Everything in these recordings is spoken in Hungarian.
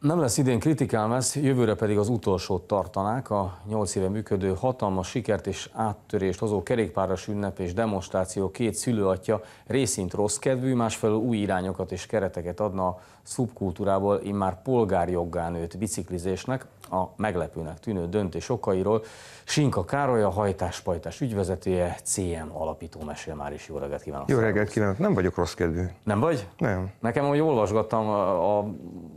Nem lesz idén kritikám ez, jövőre pedig az utolsót tartanák, a 8 éve működő hatalmas sikert és áttörést hozó kerékpáros ünnep és demonstráció két szülőatja részint rossz kedvű, másfelől új irányokat és kereteket adna a szubkultúrából immár polgárjoggán nőtt biciklizésnek, a meglepőnek tűnő döntés okairól. Sinka Károly, a hajtáspajtás ügyvezetője, CM alapító mesél már is. Jó reggelt kívánok! Jó reggelt kívánok! Nem vagyok rossz kedvű. Nem vagy? Nem. Nekem, ahogy olvasgattam, a, a,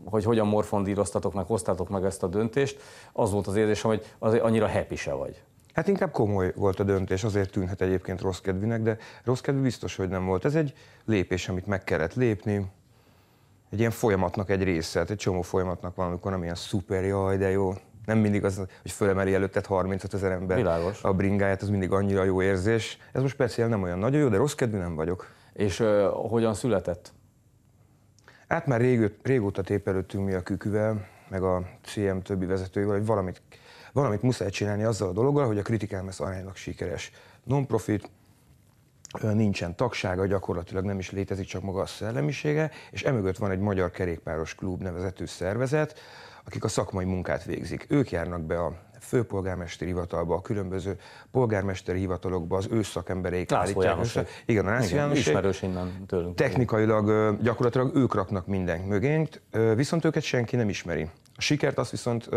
hogy hogyan morfondíroztatok meg, hoztátok meg ezt a döntést, az volt az érzésem, hogy az annyira happy se vagy. Hát inkább komoly volt a döntés, azért tűnhet egyébként rossz kedvűnek, de rossz kedvű biztos, hogy nem volt. Ez egy lépés, amit meg kellett lépni, egy ilyen folyamatnak egy része. Tehát egy csomó folyamatnak van, amikor nem ilyen szuper, jaj, de jó. Nem mindig az, hogy fölemeli előtted 35 ezer ember Világos. a bringáját, az mindig annyira jó érzés. Ez most speciál nem olyan nagyon jó, de rossz kedvű nem vagyok. És uh, hogyan született? Hát már rég, régóta tépelődtünk mi a küküvel, meg a CM többi vezetőivel, hogy valamit, valamit muszáj csinálni azzal a dologgal, hogy a kritikám lesz aránylag sikeres. Non-profit, nincsen tagsága, gyakorlatilag nem is létezik csak maga a szellemisége, és emögött van egy magyar kerékpáros klub nevezetű szervezet, akik a szakmai munkát végzik. Ők járnak be a főpolgármesteri hivatalba, a különböző polgármesteri hivatalokba az ő szakembereik állítják Igen, a Igen, ismerős innen tőlünk. Technikailag gyakorlatilag ők raknak mindent mögénk, viszont őket senki nem ismeri. A sikert azt viszont,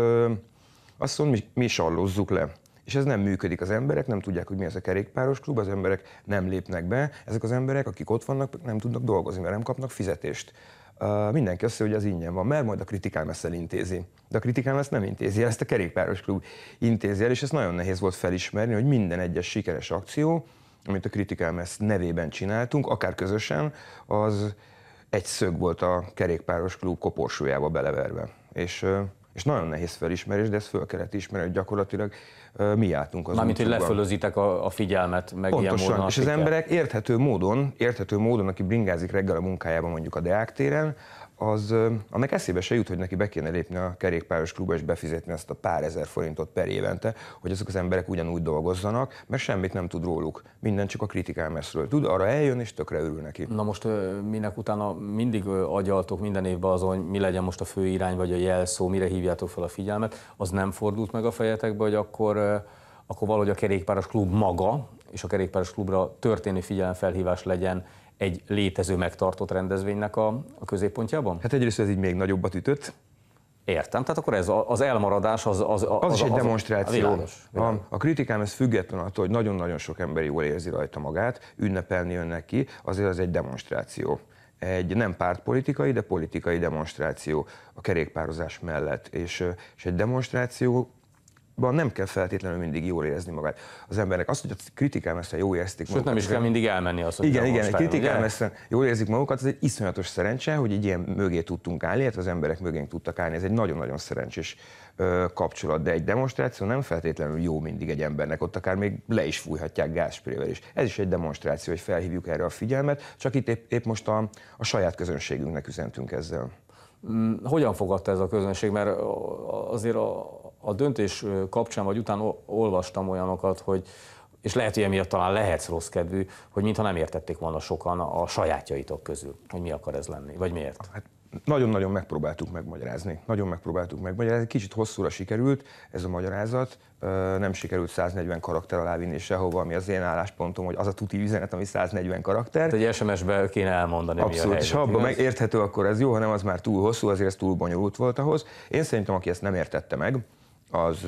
azt mondom, mi, mi sallózzuk le és ez nem működik. Az emberek nem tudják, hogy mi ez a kerékpáros klub, az emberek nem lépnek be, ezek az emberek, akik ott vannak, nem tudnak dolgozni, mert nem kapnak fizetést. Uh, mindenki azt hogy az ingyen van, mert majd a kritikám ezt elintézi. De a kritikám ezt nem intézi, ezt a kerékpáros klub intézi el, és ez nagyon nehéz volt felismerni, hogy minden egyes sikeres akció, amit a kritikám ezt nevében csináltunk, akár közösen, az egy szög volt a kerékpáros klub koporsójába beleverve. És uh, és nagyon nehéz felismerés, de ezt föl kellett ismerni, hogy gyakorlatilag mi jártunk az Mármint, hogy lefölözitek a, a figyelmet, meg Pontosan, ilyen módon. és az emberek érthető módon, érthető módon, aki bringázik reggel a munkájában mondjuk a Deák téren, az, annak eszébe se jut, hogy neki be kéne lépni a kerékpáros klubba és befizetni ezt a pár ezer forintot per évente, hogy azok az emberek ugyanúgy dolgozzanak, mert semmit nem tud róluk. Minden csak a kritikálmeszről tud, arra eljön és tökre örül neki. Na most minek utána mindig agyaltok minden évben azon, hogy mi legyen most a fő irány vagy a jelszó, mire hívjátok fel a figyelmet, az nem fordult meg a fejetekbe, hogy akkor akkor valahogy a kerékpáros klub maga, és a kerékpáros klubra történő figyelemfelhívás legyen egy létező megtartott rendezvénynek a, a középpontjában? Hát egyrészt ez így még nagyobbat ütött, Értem, tehát akkor ez az elmaradás az... Az, az, az is egy az, demonstráció. Világos, világos. A, a kritikám ez független attól, hogy nagyon-nagyon sok ember jól érzi rajta magát, ünnepelni jön neki, azért az egy demonstráció. Egy nem pártpolitikai, de politikai demonstráció a kerékpározás mellett. És, és egy demonstráció Ban nem kell feltétlenül mindig jól érezni magát az embernek. Azt, hogy a kritikámesztelen jól magukat. Sőt, magukat. nem is kell mindig elmenni az, hogy Igen, igen, egy kritikámesztelen jól érzik magukat, ez egy iszonyatos szerencse, hogy egy ilyen mögé tudtunk állni, illetve az emberek mögé tudtak állni. Ez egy nagyon-nagyon szerencsés kapcsolat, de egy demonstráció nem feltétlenül jó mindig egy embernek, ott akár még le is fújhatják gázsprével is. Ez is egy demonstráció, hogy felhívjuk erre a figyelmet, csak itt épp, épp most a, a saját közönségünknek üzentünk ezzel. Mm, hogyan fogadta ez a közönség? Mert azért a, a döntés kapcsán, vagy után olvastam olyanokat, hogy és lehet, hogy emiatt talán lehetsz rossz kedvű, hogy mintha nem értették volna sokan a sajátjaitok közül, hogy mi akar ez lenni, vagy miért. Hát nagyon-nagyon megpróbáltuk megmagyarázni. Nagyon megpróbáltuk megmagyarázni. Kicsit hosszúra sikerült ez a magyarázat. Nem sikerült 140 karakter alá vinni sehova, ami az én álláspontom, hogy az a tuti üzenet, ami 140 karakter. Tehát egy SMS-be kéne elmondani, Abszolút, mi a helyzet, ha abban megérthető, akkor ez jó, ha nem az már túl hosszú, azért ez túl bonyolult volt ahhoz. Én szerintem, aki ezt nem értette meg, az,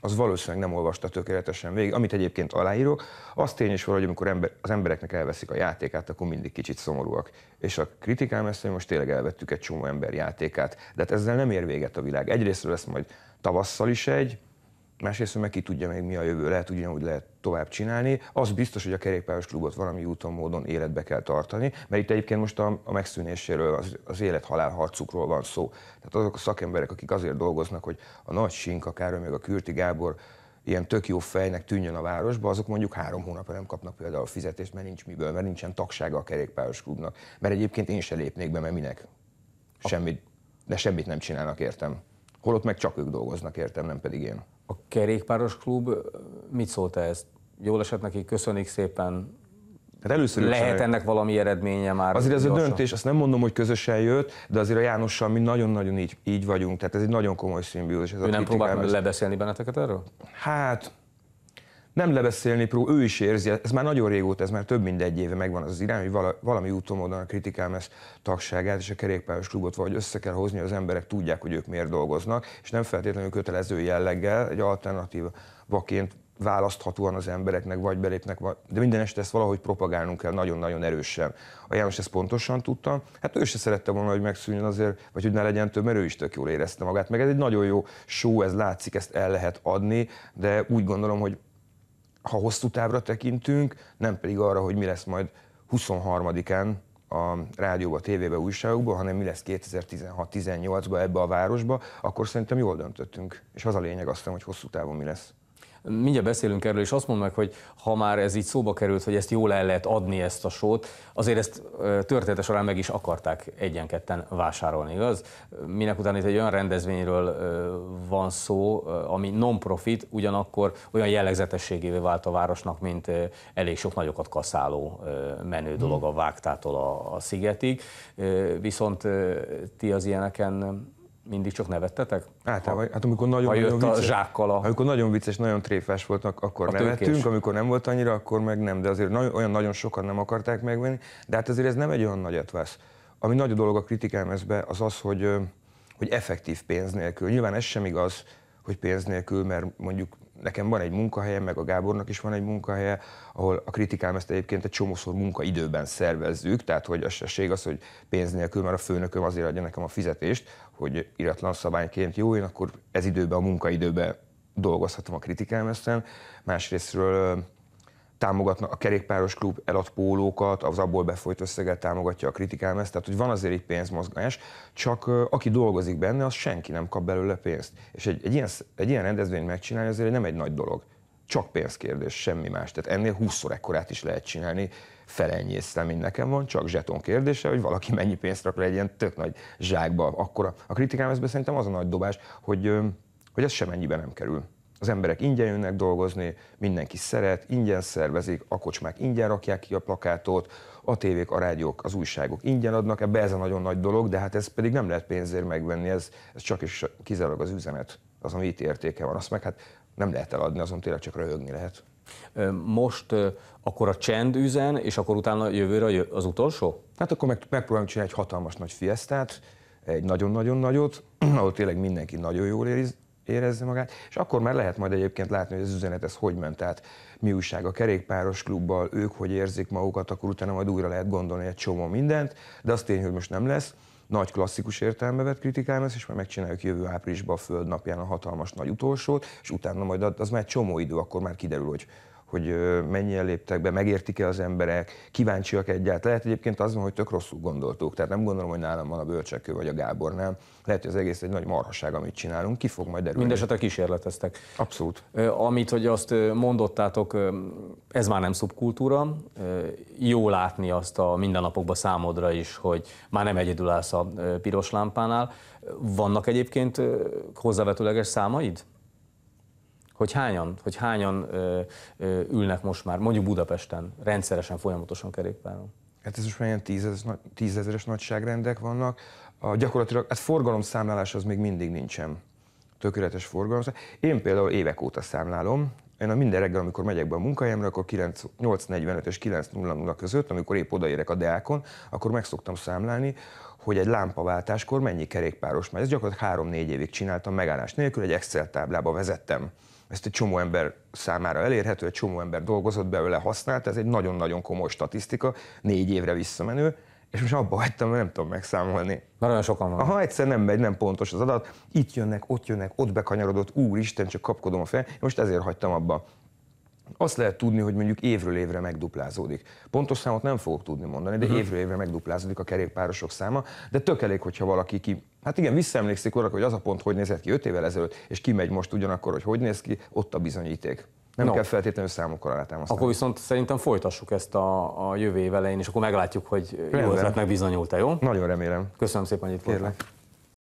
az valószínűleg nem olvasta tökéletesen végig, amit egyébként aláírok. Az tény is hogy amikor ember, az embereknek elveszik a játékát, akkor mindig kicsit szomorúak. És a kritikám ezt, hogy most tényleg elvettük egy csomó ember játékát. De hát ezzel nem ér véget a világ. Egyrésztről lesz majd tavasszal is egy, másrészt meg ki tudja még mi a jövő, lehet ugyanúgy lehet tovább csinálni. Az biztos, hogy a kerékpáros klubot valami úton, módon életbe kell tartani, mert itt egyébként most a, a megszűnéséről, az, az élet-halál harcukról van szó. Tehát azok a szakemberek, akik azért dolgoznak, hogy a nagy sink, akár meg a Kürti Gábor, ilyen tök jó fejnek tűnjön a városba, azok mondjuk három hónapra nem kapnak például fizetést, mert nincs miből, mert nincsen tagsága a kerékpáros klubnak. Mert egyébként én se lépnék be, mert minek? Semmit, de semmit nem csinálnak, értem. Holott meg csak ők dolgoznak, értem, nem pedig én. A kerékpáros klub mit szólt -e ezt? Jól esett neki, köszönik szépen, Hát először Lehet sem. ennek valami eredménye már? Azért ez gyorsan. a döntés, azt nem mondom, hogy közösen jött, de azért a Jánossal mi nagyon-nagyon így, így vagyunk, tehát ez egy nagyon komoly szimbiózis. ő a nem próbált lebeszélni benneteket erről? Hát nem lebeszélni pró, ő is érzi, ez már nagyon régóta, ez már több mint egy éve megvan az, az irány, hogy valami úton módon a ezt tagságát és a kerékpáros klubot vagy össze kell hozni, hogy az emberek tudják, hogy ők miért dolgoznak, és nem feltétlenül kötelező jelleggel, egy alternatív vaként választhatóan az embereknek, vagy belépnek, vagy, de minden este ezt valahogy propagálnunk kell nagyon-nagyon erősen. A János ezt pontosan tudta, hát ő se szerette volna, hogy megszűnjön azért, vagy hogy ne legyen több, mert ő is tök jól érezte magát. Meg ez egy nagyon jó show, ez látszik, ezt el lehet adni, de úgy gondolom, hogy ha hosszú távra tekintünk, nem pedig arra, hogy mi lesz majd 23-án a rádióba, tévébe, újságokba, hanem mi lesz 2016-18-ba ebbe a városba, akkor szerintem jól döntöttünk. És az a lényeg aztán, hogy hosszú távon mi lesz mindjárt beszélünk erről, és azt mondom, meg, hogy ha már ez így szóba került, hogy ezt jól el lehet adni, ezt a sót, azért ezt története során meg is akarták egyenketten vásárolni, igaz? Minek után itt egy olyan rendezvényről van szó, ami non-profit, ugyanakkor olyan jellegzetességével vált a városnak, mint elég sok nagyokat kaszáló menő dolog hmm. a Vágtától a, a szigetig, viszont ti az ilyeneken mindig csak nevettetek? Általában, ha, hát, hát amikor nagyon, nagyon vicces, a zsákkal a... Amikor nagyon vicces, nagyon tréfás voltak, akkor a nevettünk, tőkés. amikor nem volt annyira, akkor meg nem, de azért nagyon, olyan nagyon sokan nem akarták megvenni, de hát azért ez nem egy olyan nagy etvász. Ami nagy dolog a kritikám ezbe, az az, hogy, hogy effektív pénz nélkül. Nyilván ez sem igaz, hogy pénz nélkül, mert mondjuk nekem van egy munkahelyem, meg a Gábornak is van egy munkahelye, ahol a kritikám ezt egyébként egy csomószor munkaidőben szervezzük, tehát hogy a ség az, hogy pénz nélkül már a főnököm azért adja nekem a fizetést, hogy iratlan szabályként jó, én akkor ez időben a munkaidőben dolgozhatom a kritikám eszen. Másrésztről támogatnak a kerékpáros klub elad pólókat, az abból befolyt összeget támogatja a kritikálmezt, tehát hogy van azért egy pénzmozgás, csak aki dolgozik benne, az senki nem kap belőle pénzt. És egy, egy, ilyen, egy ilyen rendezvényt megcsinálni azért nem egy nagy dolog. Csak pénzkérdés, semmi más. Tehát ennél 20 ekkorát is lehet csinálni, felenyésztem, mint nekem van, csak zseton kérdése, hogy valaki mennyi pénzt rak le egy ilyen tök nagy zsákba. Akkor a, a kritikám szerintem az a nagy dobás, hogy, hogy ez semennyibe nem kerül az emberek ingyen jönnek dolgozni, mindenki szeret, ingyen szervezik, a kocsmák ingyen rakják ki a plakátot, a tévék, a rádiók, az újságok ingyen adnak, ebbe ez a nagyon nagy dolog, de hát ez pedig nem lehet pénzért megvenni, ez, ez csak is kizárólag az üzenet, az, ami itt értéke van, azt meg hát nem lehet eladni, azon tényleg csak röhögni lehet. Most akkor a csend üzen, és akkor utána jövőre az utolsó? Hát akkor meg, megpróbálunk csinálni egy hatalmas nagy fiesztát, egy nagyon-nagyon nagyot, ahol tényleg mindenki nagyon jól érzi, érezze magát, és akkor már lehet majd egyébként látni, hogy ez üzenet ez hogy ment át, mi újság a kerékpáros klubbal, ők hogy érzik magukat, akkor utána majd újra lehet gondolni egy csomó mindent, de az tény, hogy most nem lesz, nagy klasszikus értelme vett kritikám lesz, és majd megcsináljuk jövő áprilisban a Föld napján a hatalmas nagy utolsót, és utána majd az már egy csomó idő, akkor már kiderül, hogy hogy mennyien léptek be, megértik-e az emberek, kíváncsiak egyáltalán. Lehet egyébként az van, hogy tök rosszul gondoltuk, tehát nem gondolom, hogy nálam van a bölcsekő vagy a Gábor, nem. Lehet, hogy az egész egy nagy marhaság, amit csinálunk, ki fog majd derülni. Mindenesetre kísérleteztek. Abszolút. Amit, hogy azt mondottátok, ez már nem szubkultúra. Jó látni azt a mindennapokban számodra is, hogy már nem egyedül állsz a piros lámpánál. Vannak egyébként hozzávetőleges számaid? hogy hányan, hogy hányan ö, ö, ülnek most már mondjuk Budapesten rendszeresen, folyamatosan kerékpáron. Hát ez most már ilyen tízez, tízezeres nagyságrendek vannak. A, gyakorlatilag hát forgalomszámlálás az még mindig nincsen. Tökéletes forgalom. Én például évek óta számlálom, én a minden reggel, amikor megyek be a munkahelyemre, akkor 8.45 és 9.00 között, amikor épp odaérek a Deákon, akkor meg szoktam számlálni, hogy egy lámpaváltáskor mennyi kerékpáros megy. Ezt gyakorlatilag 3-4 évig csináltam megállás nélkül, egy Excel táblába vezettem ezt egy csomó ember számára elérhető, egy csomó ember dolgozott belőle, használta, ez egy nagyon-nagyon komoly statisztika, négy évre visszamenő, és most abba hagytam, mert nem tudom megszámolni. Nagyon sokan van. Ha egyszer nem megy, nem pontos az adat, itt jönnek, ott jönnek, ott bekanyarodott, úristen, csak kapkodom a fel, most ezért hagytam abba. Azt lehet tudni, hogy mondjuk évről évre megduplázódik. Pontos számot nem fogok tudni mondani, de mhm. évről évre megduplázódik a kerékpárosok száma, de tök elég, hogyha valaki ki Hát igen, visszaemlékszik arra, hogy az a pont, hogy nézett ki 5 évvel ezelőtt, és kimegy most ugyanakkor, hogy hogy néz ki, ott a bizonyíték. Nem no. kell feltétlenül számokkal alátámasztani. Akkor viszont szerintem folytassuk ezt a, a jövő év elején, és akkor meglátjuk, hogy jó ötletnek bizonyult-e, jó? Nagyon remélem. Köszönöm szépen, hogy itt Voltál.